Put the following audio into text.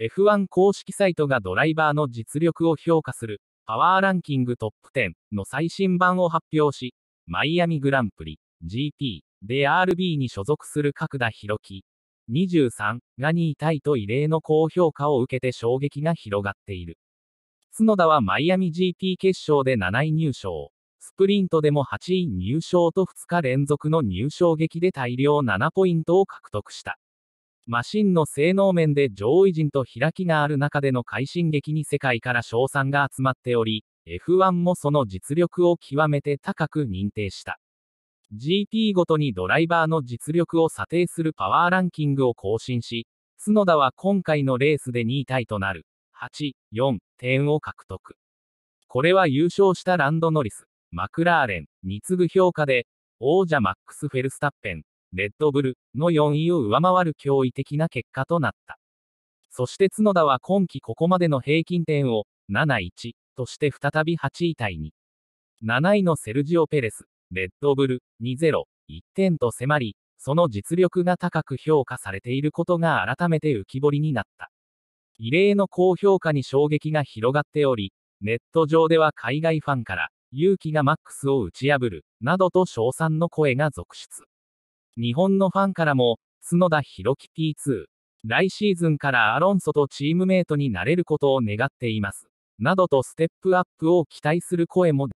F1 公式サイトがドライバーの実力を評価するパワーランキングトップ10の最新版を発表し、マイアミグランプリ GP で RB に所属する角田博樹23が2位タイと異例の高評価を受けて衝撃が広がっている。角田はマイアミ GP 決勝で7位入賞。スプリントでも8位入賞と2日連続の入賞劇で大量7ポイントを獲得した。マシンの性能面で上位陣と開きがある中での快進撃に世界から称賛が集まっており、F1 もその実力を極めて高く認定した。GT ごとにドライバーの実力を査定するパワーランキングを更新し、角田は今回のレースで2位タイとなる、8、4点を獲得。これは優勝したランドノリス、マクラーレンに次ぐ評価で、王者マックス・フェルスタッペン、レッドブルの4位を上回る驚異的な結果となった。そして角田は今季ここまでの平均点を7-1として再び8位タイに。7位のセルジオ・ペレス、レッドブル2-0、1点と迫り、その実力が高く評価されていることが改めて浮き彫りになった。異例の高評価に衝撃が広がっており、ネット上では海外ファンから、勇気がマックスを打ち破る、などと称賛の声が続出。日本のファンからも、角田博樹 P2、来シーズンからアロンソとチームメイトになれることを願っています。などとステップアップを期待する声も